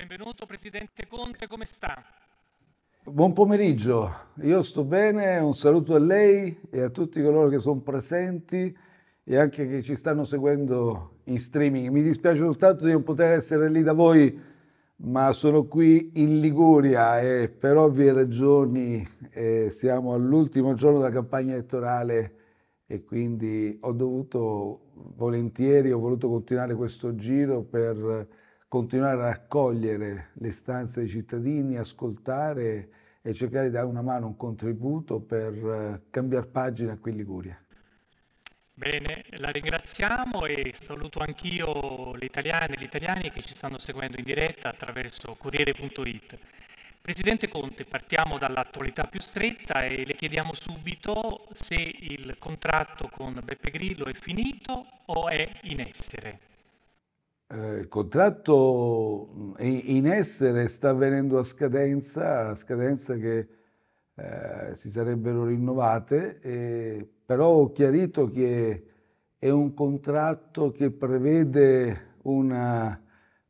Benvenuto Presidente Conte, come sta? Buon pomeriggio, io sto bene, un saluto a lei e a tutti coloro che sono presenti e anche che ci stanno seguendo in streaming. Mi dispiace soltanto di non poter essere lì da voi, ma sono qui in Liguria e per ovvie ragioni eh, siamo all'ultimo giorno della campagna elettorale e quindi ho dovuto volentieri, ho voluto continuare questo giro per continuare a raccogliere le stanze dei cittadini, ascoltare e cercare di dare una mano, un contributo per eh, cambiare pagina qui in Liguria. Bene, la ringraziamo e saluto anch'io le italiane e gli italiani che ci stanno seguendo in diretta attraverso Corriere.it. Presidente Conte, partiamo dall'attualità più stretta e le chiediamo subito se il contratto con Beppe Grillo è finito o è in essere eh, il contratto in essere sta avvenendo a scadenza, a scadenza che eh, si sarebbero rinnovate, eh, però ho chiarito che è un contratto che prevede una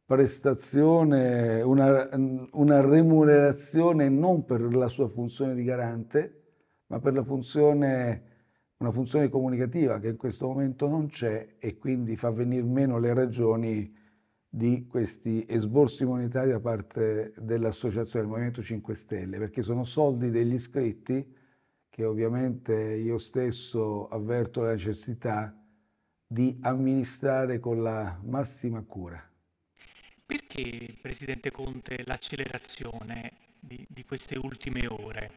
prestazione, una, una remunerazione non per la sua funzione di garante, ma per la funzione una funzione comunicativa che in questo momento non c'è e quindi fa venire meno le ragioni di questi esborsi monetari da parte dell'associazione del Movimento 5 Stelle, perché sono soldi degli iscritti che ovviamente io stesso avverto la necessità di amministrare con la massima cura. Perché, Presidente Conte, l'accelerazione di, di queste ultime ore?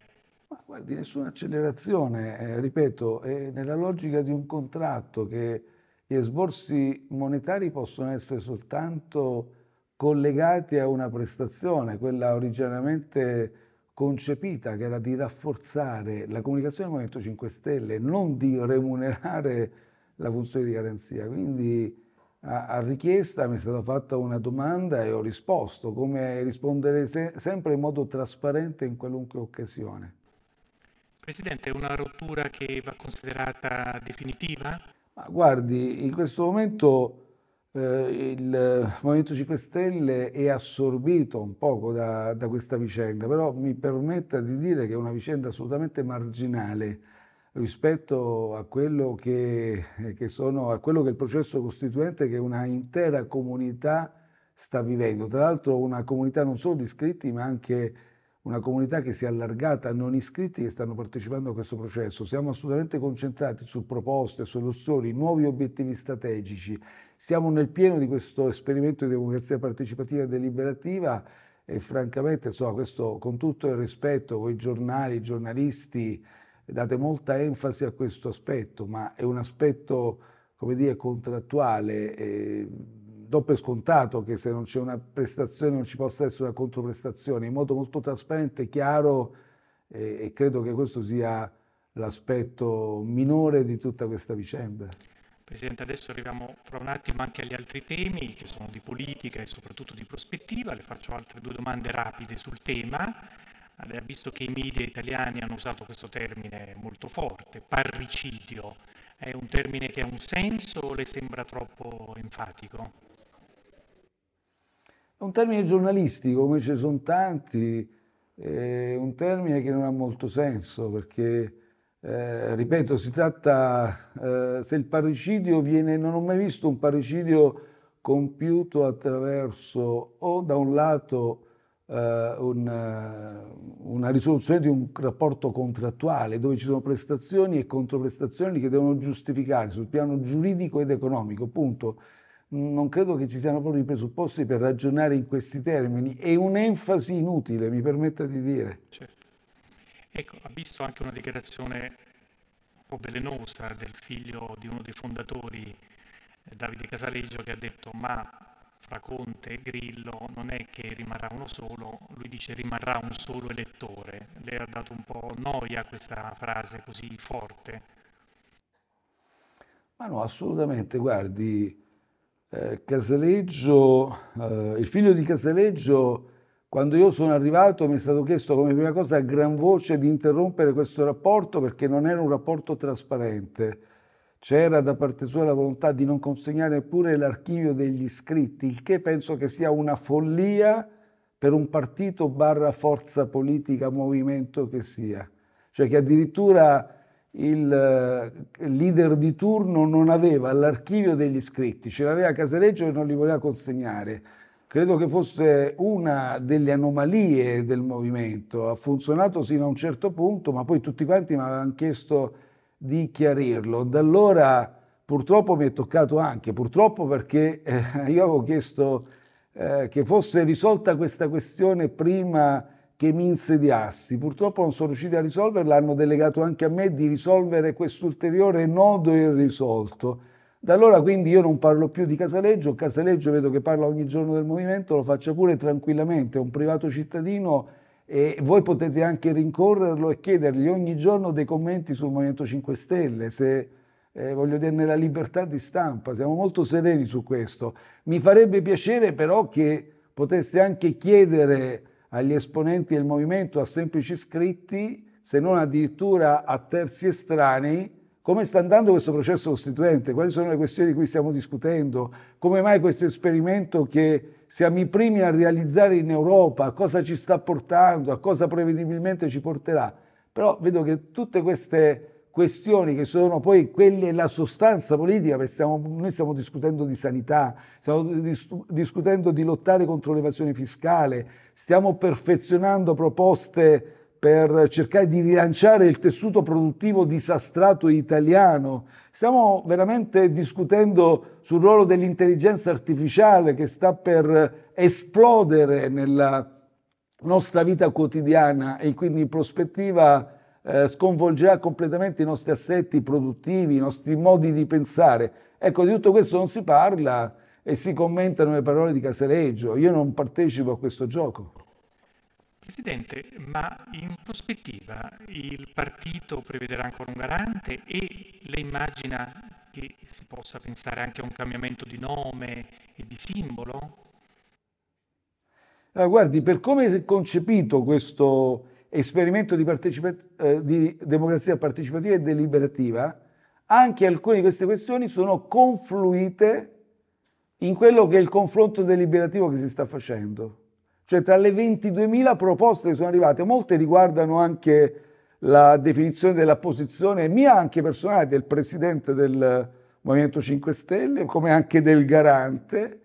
Guardi, nessuna accelerazione, eh, ripeto, è nella logica di un contratto che gli esborsi monetari possono essere soltanto collegati a una prestazione, quella originariamente concepita, che era di rafforzare la comunicazione del Movimento 5 Stelle, non di remunerare la funzione di garanzia. Quindi a, a richiesta mi è stata fatta una domanda e ho risposto, come rispondere se, sempre in modo trasparente in qualunque occasione. Presidente, è una rottura che va considerata definitiva? Ma guardi, in questo momento eh, il Movimento 5 Stelle è assorbito un poco da, da, questa vicenda, però mi permetta di dire che è una vicenda assolutamente marginale rispetto a quello che, che, sono, a quello che il processo costituente che una intera comunità sta vivendo. Tra l'altro una comunità non solo di iscritti ma anche una comunità che si è allargata a non iscritti che stanno partecipando a questo processo. Siamo assolutamente concentrati su proposte, soluzioni, nuovi obiettivi strategici. Siamo nel pieno di questo esperimento di democrazia partecipativa e deliberativa e francamente, insomma, questo con tutto il rispetto, voi giornali, giornalisti, date molta enfasi a questo aspetto, ma è un aspetto, come dire, contrattuale. Eh, do per scontato che se non c'è una prestazione non ci possa essere una controprestazione, in modo molto trasparente, chiaro e, e credo che questo sia l'aspetto minore di tutta questa vicenda. Presidente, adesso arriviamo fra un attimo anche agli altri temi che sono di politica e soprattutto di prospettiva. Le faccio altre due domande rapide sul tema. ha visto che i media italiani hanno usato questo termine molto forte, parricidio. È un termine che ha un senso o le sembra troppo enfatico? È un termine giornalistico, come ce ne sono tanti, è un termine che non ha molto senso perché, eh, ripeto, si tratta, eh, se il parricidio viene, non ho mai visto un parricidio compiuto attraverso o da un lato eh, una, una risoluzione di un rapporto contrattuale dove ci sono prestazioni e controprestazioni che devono giustificare sul piano giuridico ed economico, punto non credo che ci siano proprio i presupposti per ragionare in questi termini. È un'enfasi inutile, mi permetta di dire. Certo. Ecco, ha visto anche una dichiarazione un po' velenosa del figlio di uno dei fondatori, eh, Davide Casaleggio, che ha detto ma fra Conte e Grillo non è che rimarrà uno solo, lui dice rimarrà un solo elettore. Le ha dato un po' noia questa frase così forte? Ma no, assolutamente, guardi, eh, Casaleggio, eh, il figlio di Casaleggio, quando io sono arrivato mi è stato chiesto come prima cosa a gran voce di interrompere questo rapporto perché non era un rapporto trasparente. C'era da parte sua la volontà di non consegnare neppure l'archivio degli iscritti, il che penso che sia una follia per un partito barra forza politica, movimento che sia. Cioè che addirittura eh, il leader di turno non aveva l'archivio degli iscritti, ce l'aveva a Casaleggio e non li voleva consegnare. Credo che fosse una delle anomalie del movimento, ha funzionato sino a un certo punto, ma poi tutti quanti mi avevano chiesto di chiarirlo. Da allora purtroppo mi è toccato anche, purtroppo perché eh, io avevo chiesto eh, che fosse risolta questa questione prima che mi insediassi. Purtroppo non sono riusciti a risolverla, hanno delegato anche a me di risolvere quest'ulteriore nodo irrisolto. Da allora quindi io non parlo più di Casaleggio, Casaleggio vedo che parla ogni giorno del movimento, lo faccia pure tranquillamente, è un privato cittadino e voi potete anche rincorrerlo e chiedergli ogni giorno dei commenti sul Movimento 5 Stelle, se eh, voglio dire nella libertà di stampa, siamo molto sereni su questo. Mi farebbe piacere però che poteste anche chiedere agli esponenti del movimento, a semplici iscritti, se non addirittura a terzi estranei, come sta andando questo processo costituente, quali sono le questioni di cui stiamo discutendo, come mai questo esperimento che siamo i primi a realizzare in Europa, a cosa ci sta portando, a cosa prevedibilmente ci porterà. Però vedo che tutte queste questioni che sono poi quelle, la sostanza politica, perché stiamo, noi stiamo discutendo di sanità, stiamo discutendo di lottare contro l'evasione fiscale, stiamo perfezionando proposte per cercare di rilanciare il tessuto produttivo disastrato italiano. Stiamo veramente discutendo sul ruolo dell'intelligenza artificiale che sta per esplodere nella nostra vita quotidiana e quindi in prospettiva eh, sconvolgerà completamente i nostri assetti produttivi, i nostri modi di pensare. Ecco, di tutto questo non si parla e si commentano le parole di Casaleggio. Io non partecipo a questo gioco. Presidente, ma in prospettiva il partito prevederà ancora un garante e le immagina che si possa pensare anche a un cambiamento di nome e di simbolo? Allora, guardi, per come si è concepito questo, esperimento di, eh, di democrazia partecipativa e deliberativa, anche alcune di queste questioni sono confluite in quello che è il confronto deliberativo che si sta facendo. Cioè tra le 22.000 proposte che sono arrivate, molte riguardano anche la definizione della posizione mia anche personale del presidente del Movimento 5 Stelle, come anche del garante,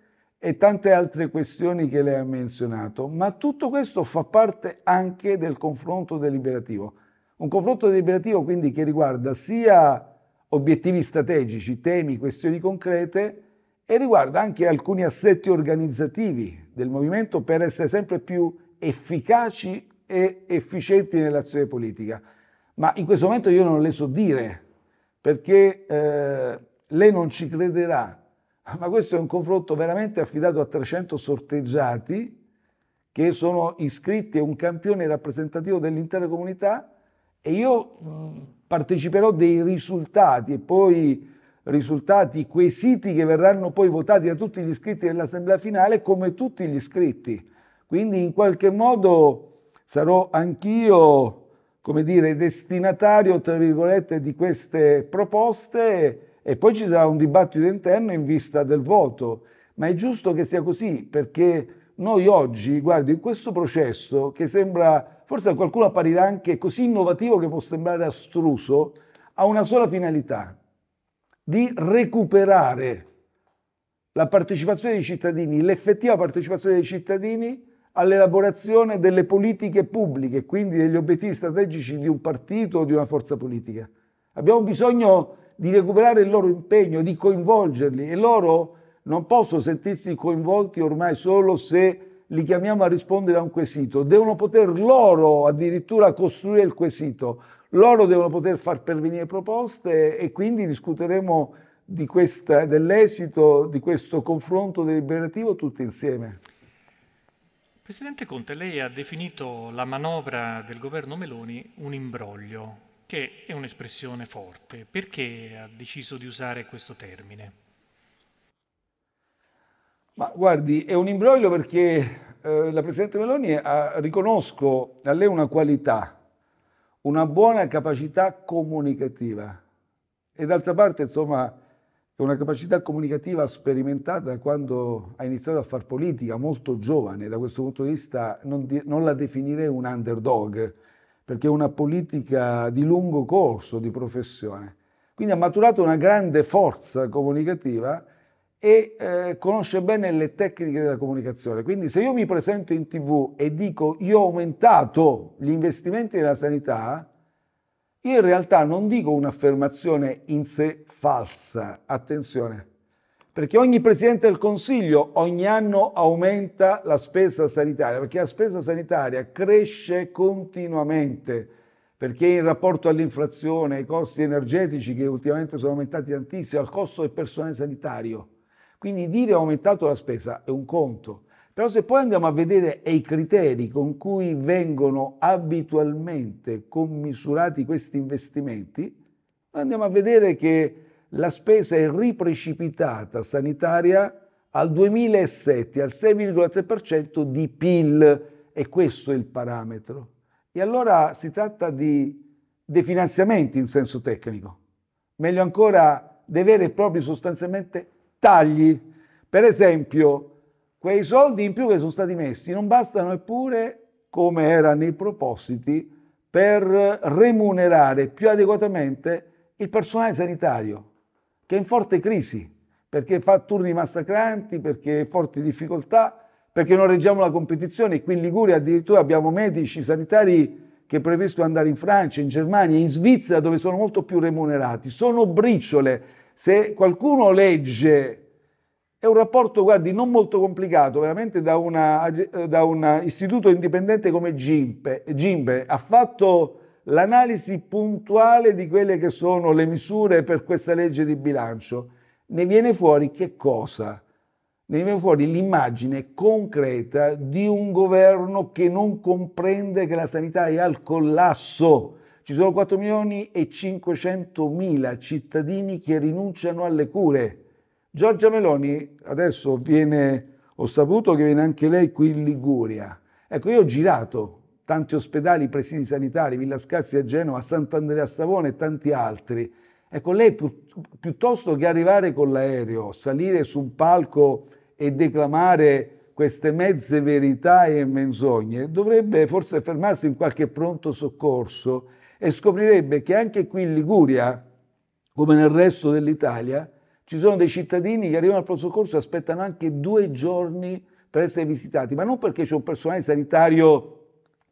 e tante altre questioni che lei ha menzionato, ma tutto questo fa parte anche del confronto deliberativo. Un confronto deliberativo quindi che riguarda sia obiettivi strategici, temi, questioni concrete e riguarda anche alcuni assetti organizzativi del movimento per essere sempre più efficaci e efficienti nell'azione politica. Ma in questo momento io non le so dire perché eh, lei non ci crederà ma questo è un confronto veramente affidato a 300 sorteggiati che sono iscritti a un campione rappresentativo dell'intera comunità e io mm, parteciperò dei risultati e poi risultati, quesiti che verranno poi votati da tutti gli iscritti dell'assemblea finale come tutti gli iscritti. Quindi in qualche modo sarò anch'io, come dire, destinatario, tra virgolette, di queste proposte e poi ci sarà un dibattito interno in vista del voto, ma è giusto che sia così perché noi oggi, guardi, in questo processo che sembra, forse a qualcuno apparirà anche così innovativo che può sembrare astruso, ha una sola finalità, di recuperare la partecipazione dei cittadini, l'effettiva partecipazione dei cittadini all'elaborazione delle politiche pubbliche, quindi degli obiettivi strategici di un partito o di una forza politica. Abbiamo bisogno di recuperare il loro impegno, di coinvolgerli e loro non possono sentirsi coinvolti ormai solo se li chiamiamo a rispondere a un quesito, devono poter loro addirittura costruire il quesito, loro devono poter far pervenire proposte e quindi discuteremo dell'esito di questo confronto deliberativo tutti insieme. Presidente Conte, lei ha definito la manovra del governo Meloni un imbroglio, che è un'espressione forte. Perché ha deciso di usare questo termine? Ma guardi, è un imbroglio perché eh, la Presidente Meloni ha, riconosco a lei una qualità, una buona capacità comunicativa. E d'altra parte, insomma, è una capacità comunicativa sperimentata quando ha iniziato a fare politica, molto giovane, da questo punto di vista non, di, non la definirei un underdog, perché è una politica di lungo corso, di professione. Quindi ha maturato una grande forza comunicativa e eh, conosce bene le tecniche della comunicazione. Quindi se io mi presento in tv e dico io ho aumentato gli investimenti nella sanità, io in realtà non dico un'affermazione in sé falsa, attenzione, perché ogni Presidente del Consiglio ogni anno aumenta la spesa sanitaria, perché la spesa sanitaria cresce continuamente, perché in rapporto all'inflazione, ai costi energetici che ultimamente sono aumentati tantissimo, al costo del personale sanitario. Quindi dire ho aumentato la spesa è un conto, però se poi andiamo a vedere i criteri con cui vengono abitualmente commisurati questi investimenti, andiamo a vedere che la spesa è riprecipitata sanitaria al 2007 al 6,3% di PIL e questo è il parametro. E allora si tratta di definanziamenti in senso tecnico, meglio ancora dei veri e propri sostanzialmente tagli. Per esempio, quei soldi in più che sono stati messi non bastano neppure, come era nei propositi, per remunerare più adeguatamente il personale sanitario che è in forte crisi, perché fa turni massacranti, perché forti difficoltà, perché non reggiamo la competizione. Qui in Liguria addirittura abbiamo medici sanitari che preferiscono andare in Francia, in Germania, in Svizzera dove sono molto più remunerati. Sono briciole. Se qualcuno legge, è un rapporto, guardi, non molto complicato, veramente da, un istituto indipendente come GIMPE. Gimbe ha fatto l'analisi puntuale di quelle che sono le misure per questa legge di bilancio, ne viene fuori che cosa? Ne viene fuori l'immagine concreta di un governo che non comprende che la sanità è al collasso. Ci sono 4 milioni e 500 mila cittadini che rinunciano alle cure. Giorgia Meloni adesso viene, ho saputo che viene anche lei qui in Liguria. Ecco, io ho girato tanti ospedali, presidi sanitari, Villa Scazzi a Genova, Sant'Andrea a Savona e tanti altri. Ecco, lei piuttosto che arrivare con l'aereo, salire su un palco e declamare queste mezze verità e menzogne, dovrebbe forse fermarsi in qualche pronto soccorso e scoprirebbe che anche qui in Liguria, come nel resto dell'Italia, ci sono dei cittadini che arrivano al pronto soccorso e aspettano anche due giorni per essere visitati, ma non perché c'è un personale sanitario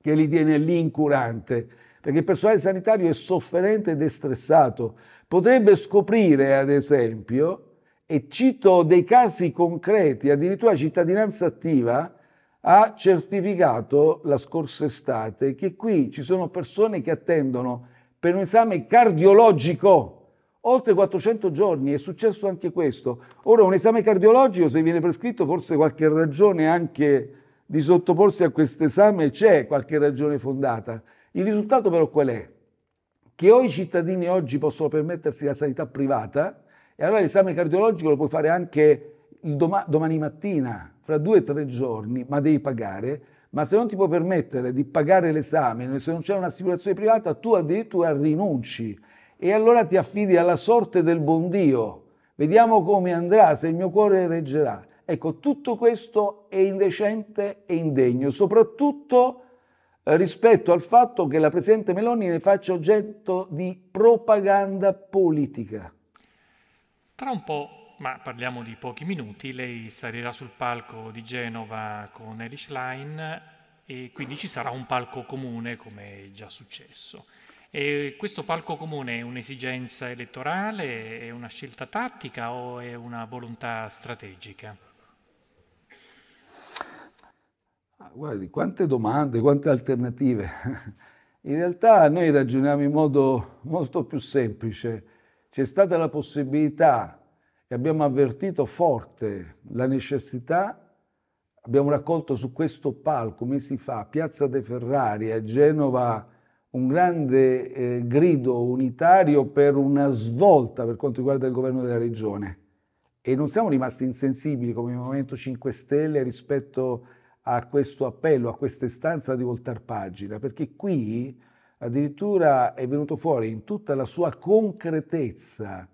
che li tiene lì incurante, perché il personale sanitario è sofferente ed è stressato. Potrebbe scoprire, ad esempio, e cito dei casi concreti, addirittura cittadinanza attiva ha certificato la scorsa estate che qui ci sono persone che attendono per un esame cardiologico oltre 400 giorni, è successo anche questo. Ora un esame cardiologico, se viene prescritto, forse qualche ragione anche di sottoporsi a questo esame c'è qualche ragione fondata. Il risultato però qual è? Che o i cittadini oggi possono permettersi la sanità privata e allora l'esame cardiologico lo puoi fare anche doma domani mattina, fra due o tre giorni, ma devi pagare. Ma se non ti puoi permettere di pagare l'esame, se non c'è un'assicurazione privata, tu addirittura rinunci e allora ti affidi alla sorte del buon Dio. Vediamo come andrà, se il mio cuore reggerà. Ecco, tutto questo è indecente e indegno, soprattutto eh, rispetto al fatto che la Presidente Meloni ne faccia oggetto di propaganda politica. Tra un po', ma parliamo di pochi minuti, lei salirà sul palco di Genova con Erich Lein e quindi ci sarà un palco comune, come è già successo. E questo palco comune è un'esigenza elettorale, è una scelta tattica o è una volontà strategica? guardi, quante domande, quante alternative. In realtà noi ragioniamo in modo molto più semplice. C'è stata la possibilità e abbiamo avvertito forte la necessità Abbiamo raccolto su questo palco mesi fa, a Piazza De Ferrari, a Genova, un grande eh, grido unitario per una svolta per quanto riguarda il governo della regione. E non siamo rimasti insensibili come Movimento 5 Stelle rispetto a a questo appello, a questa istanza di voltar pagina, perché qui addirittura è venuto fuori in tutta la sua concretezza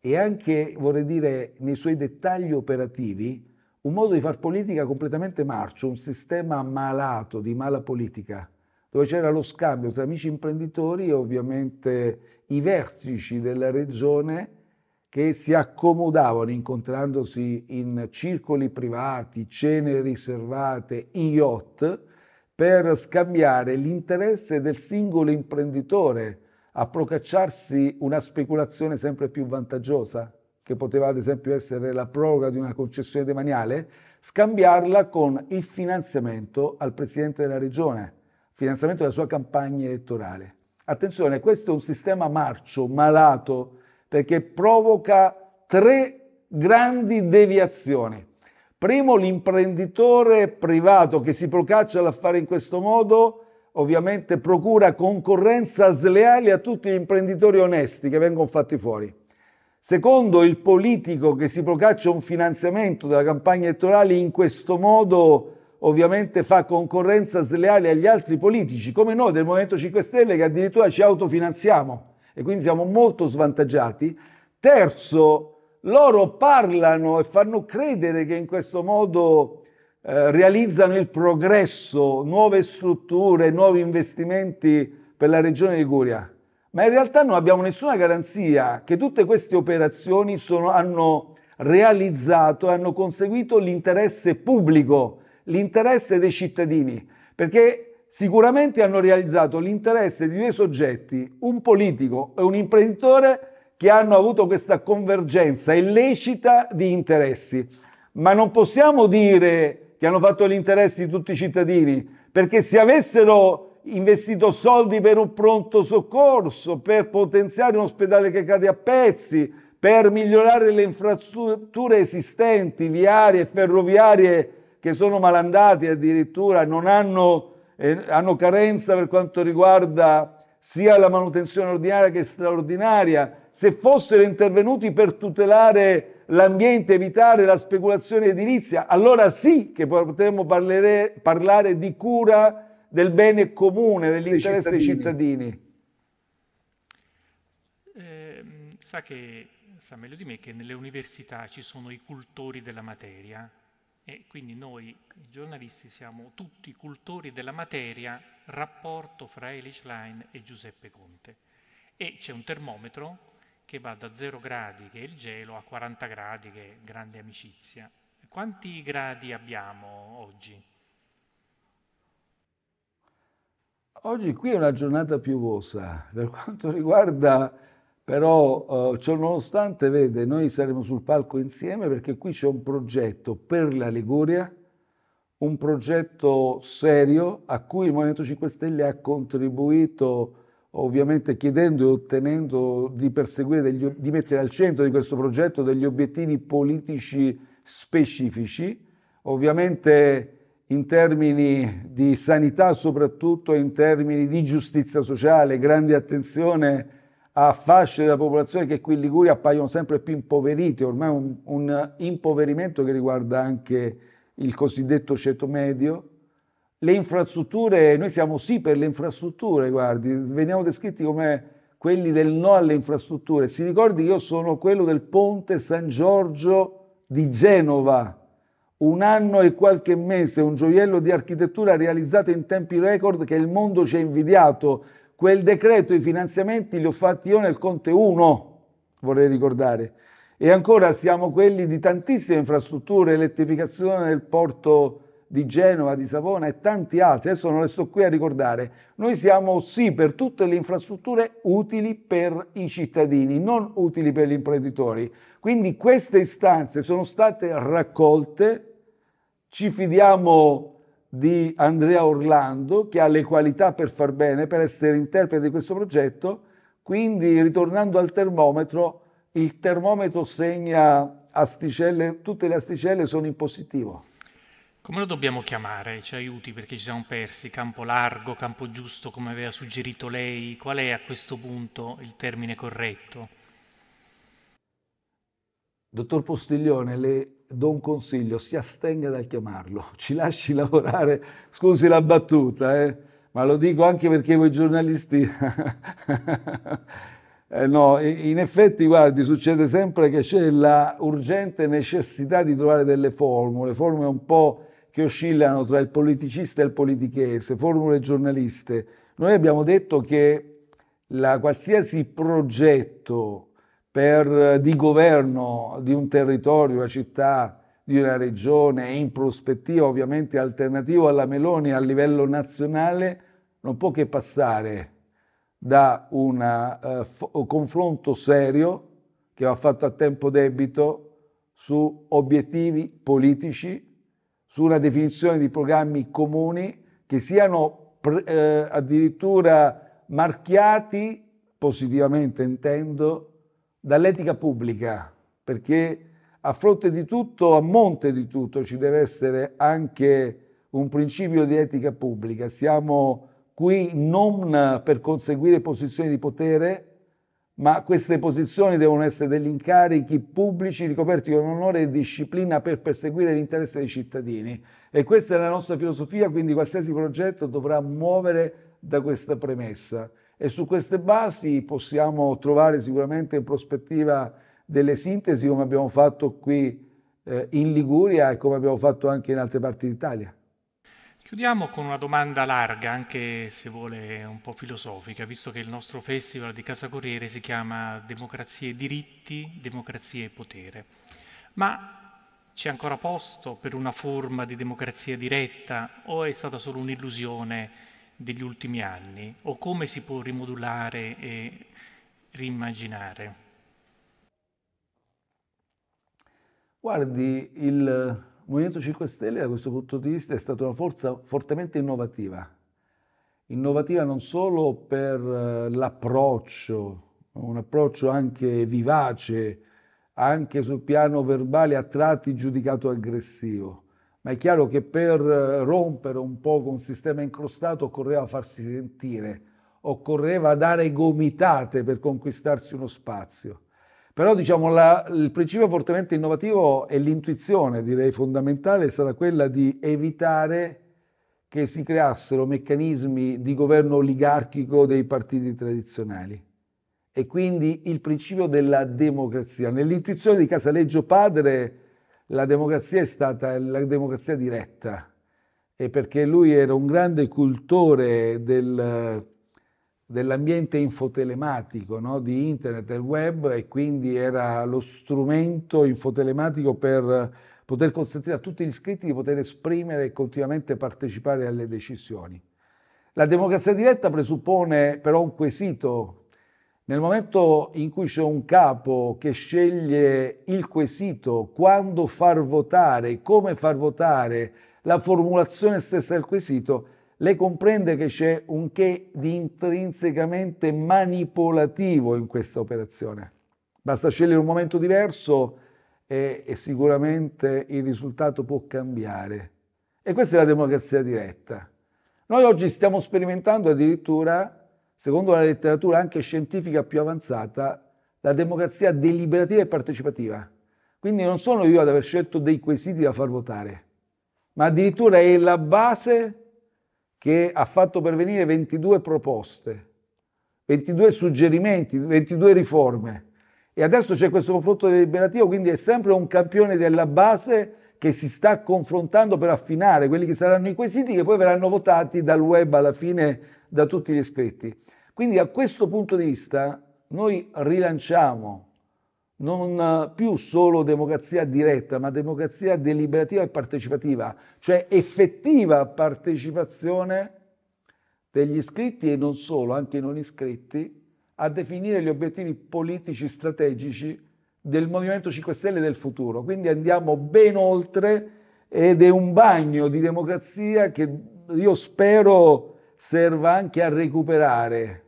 e anche, vorrei dire, nei suoi dettagli operativi, un modo di far politica completamente marcio, un sistema malato di mala politica, dove c'era lo scambio tra amici imprenditori e ovviamente i vertici della regione che si accomodavano incontrandosi in circoli privati, cene riservate, in yacht, per scambiare l'interesse del singolo imprenditore a procacciarsi una speculazione sempre più vantaggiosa, che poteva ad esempio essere la proroga di una concessione demaniale, scambiarla con il finanziamento al Presidente della Regione, finanziamento della sua campagna elettorale. Attenzione, questo è un sistema marcio, malato, perché provoca tre grandi deviazioni. Primo, l'imprenditore privato che si procaccia l'affare in questo modo ovviamente procura concorrenza sleale a tutti gli imprenditori onesti che vengono fatti fuori. Secondo, il politico che si procaccia un finanziamento della campagna elettorale in questo modo ovviamente fa concorrenza sleale agli altri politici, come noi del Movimento 5 Stelle che addirittura ci autofinanziamo e quindi siamo molto svantaggiati. Terzo, loro parlano e fanno credere che in questo modo eh, realizzano il progresso, nuove strutture, nuovi investimenti per la regione Liguria. Ma in realtà non abbiamo nessuna garanzia che tutte queste operazioni sono, hanno realizzato, hanno conseguito l'interesse pubblico, l'interesse dei cittadini, perché sicuramente hanno realizzato l'interesse di due soggetti, un politico e un imprenditore, che hanno avuto questa convergenza illecita di interessi. Ma non possiamo dire che hanno fatto gli interessi di tutti i cittadini, perché se avessero investito soldi per un pronto soccorso, per potenziare un ospedale che cade a pezzi, per migliorare le infrastrutture esistenti, viarie, e ferroviarie, che sono malandate addirittura, non hanno eh, hanno carenza per quanto riguarda sia la manutenzione ordinaria che straordinaria, se fossero intervenuti per tutelare l'ambiente, evitare la speculazione edilizia, allora sì che potremmo parlare, parlare di cura del bene comune, dell'interesse dei cittadini. Eh, sa che sa meglio di me che nelle università ci sono i cultori della materia, e quindi noi giornalisti siamo tutti cultori della materia rapporto fra Elish Line e Giuseppe Conte. E c'è un termometro che va da 0 gradi, che è il gelo, a 40 gradi, che è grande amicizia. Quanti gradi abbiamo oggi? Oggi qui è una giornata piovosa. Per quanto riguarda però eh, ciononostante, vede, noi saremo sul palco insieme perché qui c'è un progetto per la Liguria, un progetto serio a cui il Movimento 5 Stelle ha contribuito ovviamente chiedendo e ottenendo di perseguire, degli, di mettere al centro di questo progetto degli obiettivi politici specifici, ovviamente in termini di sanità soprattutto, in termini di giustizia sociale, grande attenzione a fasce della popolazione che qui in Liguria appaiono sempre più impoverite, ormai un, un impoverimento che riguarda anche il cosiddetto ceto medio. Le infrastrutture, noi siamo sì per le infrastrutture, guardi, veniamo descritti come quelli del no alle infrastrutture. Si ricordi che io sono quello del ponte San Giorgio di Genova, un anno e qualche mese, un gioiello di architettura realizzato in tempi record che il mondo ci ha invidiato quel decreto i finanziamenti li ho fatti io nel Conte 1, vorrei ricordare. E ancora siamo quelli di tantissime infrastrutture, elettrificazione del porto di Genova, di Savona e tanti altri, adesso non le sto qui a ricordare. Noi siamo sì per tutte le infrastrutture utili per i cittadini, non utili per gli imprenditori. Quindi queste istanze sono state raccolte, ci fidiamo di Andrea Orlando, che ha le qualità per far bene, per essere interprete di questo progetto. Quindi, ritornando al termometro, il termometro segna asticelle, tutte le asticelle sono in positivo. Come lo dobbiamo chiamare? Ci aiuti perché ci siamo persi, campo largo, campo giusto, come aveva suggerito lei, qual è a questo punto il termine corretto? Dottor Postiglione, le do un consiglio, si astenga dal chiamarlo, ci lasci lavorare, scusi la battuta, eh? ma lo dico anche perché voi giornalisti... eh, no, in effetti, guardi, succede sempre che c'è la urgente necessità di trovare delle formule, formule un po' che oscillano tra il politicista e il politichese, formule giornaliste. Noi abbiamo detto che la, qualsiasi progetto per, eh, di governo di un territorio, una città, di una regione e in prospettiva ovviamente alternativo alla Meloni a livello nazionale non può che passare da eh, un confronto serio che va fatto a tempo debito su obiettivi politici, su una definizione di programmi comuni che siano eh, addirittura marchiati, positivamente intendo, dall'etica pubblica, perché a fronte di tutto, a monte di tutto, ci deve essere anche un principio di etica pubblica. Siamo qui non per conseguire posizioni di potere, ma queste posizioni devono essere degli incarichi pubblici ricoperti con onore e disciplina per perseguire l'interesse dei cittadini. E questa è la nostra filosofia, quindi qualsiasi progetto dovrà muovere da questa premessa e su queste basi possiamo trovare sicuramente in prospettiva delle sintesi come abbiamo fatto qui eh, in Liguria e come abbiamo fatto anche in altre parti d'Italia. Chiudiamo con una domanda larga, anche se vuole un po' filosofica, visto che il nostro festival di Casa Corriere si chiama Democrazie e diritti, democrazie e potere. Ma c'è ancora posto per una forma di democrazia diretta o è stata solo un'illusione degli ultimi anni o come si può rimodulare e rimmaginare? Guardi, il Movimento 5 Stelle da questo punto di vista è stata una forza fortemente innovativa, innovativa non solo per eh, l'approccio, un approccio anche vivace, anche sul piano verbale a tratti giudicato aggressivo, ma è chiaro che per eh, rompere un po' con un sistema incrostato occorreva farsi sentire, occorreva dare gomitate per conquistarsi uno spazio. Però diciamo, la, il principio fortemente innovativo e l'intuizione, direi fondamentale, è stata quella di evitare che si creassero meccanismi di governo oligarchico dei partiti tradizionali. E quindi il principio della democrazia. Nell'intuizione di Casaleggio Padre la democrazia è stata la democrazia diretta, e perché lui era un grande cultore del, dell'ambiente infotelematico, no? di internet e web, e quindi era lo strumento infotelematico per poter consentire a tutti gli iscritti di poter esprimere e continuamente partecipare alle decisioni. La democrazia diretta presuppone però un quesito nel momento in cui c'è un capo che sceglie il quesito, quando far votare, come far votare, la formulazione stessa del quesito, lei comprende che c'è un che di intrinsecamente manipolativo in questa operazione. Basta scegliere un momento diverso e, e sicuramente il risultato può cambiare. E questa è la democrazia diretta. Noi oggi stiamo sperimentando addirittura secondo la letteratura anche scientifica più avanzata, la democrazia deliberativa e partecipativa. Quindi non sono io ad aver scelto dei quesiti da far votare, ma addirittura è la base che ha fatto pervenire 22 proposte, 22 suggerimenti, 22 riforme. E adesso c'è questo confronto deliberativo, quindi è sempre un campione della base che si sta confrontando per affinare quelli che saranno i quesiti che poi verranno votati dal web alla fine da tutti gli iscritti. Quindi a questo punto di vista noi rilanciamo non più solo democrazia diretta, ma democrazia deliberativa e partecipativa, cioè effettiva partecipazione degli iscritti e non solo, anche i non iscritti, a definire gli obiettivi politici strategici del Movimento 5 Stelle del futuro. Quindi andiamo ben oltre ed è un bagno di democrazia che io spero serva anche a recuperare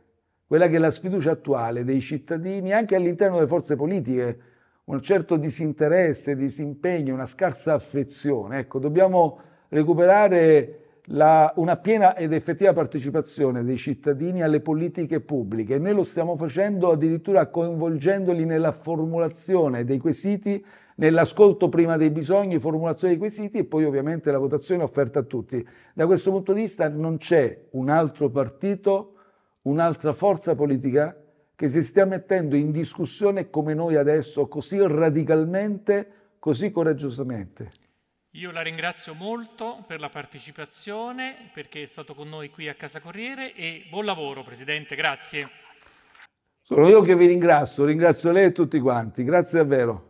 quella che è la sfiducia attuale dei cittadini anche all'interno delle forze politiche, un certo disinteresse, disimpegno, una scarsa affezione. Ecco, dobbiamo recuperare la, una piena ed effettiva partecipazione dei cittadini alle politiche pubbliche. Noi lo stiamo facendo addirittura coinvolgendoli nella formulazione dei quesiti nell'ascolto prima dei bisogni, formulazione dei quesiti e poi ovviamente la votazione offerta a tutti. Da questo punto di vista non c'è un altro partito, un'altra forza politica che si stia mettendo in discussione come noi adesso, così radicalmente, così coraggiosamente. Io la ringrazio molto per la partecipazione, perché è stato con noi qui a Casa Corriere e buon lavoro Presidente, grazie. Sono io che vi ringrazio, ringrazio lei e tutti quanti, grazie davvero.